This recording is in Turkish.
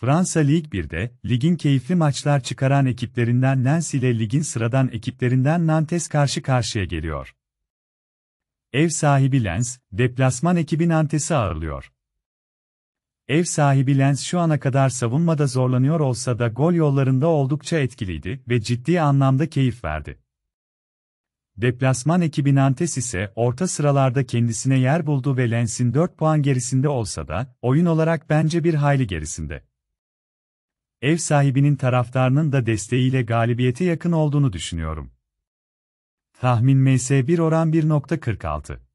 Fransa Lig 1'de, ligin keyifli maçlar çıkaran ekiplerinden Nancy ile ligin sıradan ekiplerinden Nantes karşı karşıya geliyor. Ev sahibi Lens, deplasman ekibi Nantes'i ağırlıyor. Ev sahibi Lens şu ana kadar savunmada zorlanıyor olsa da gol yollarında oldukça etkiliydi ve ciddi anlamda keyif verdi. Deplasman ekibi Nantes ise orta sıralarda kendisine yer buldu ve Lens'in 4 puan gerisinde olsa da, oyun olarak bence bir hayli gerisinde ev sahibinin taraftarının da desteğiyle galibiyete yakın olduğunu düşünüyorum. Tahmin MS1 oran 1.46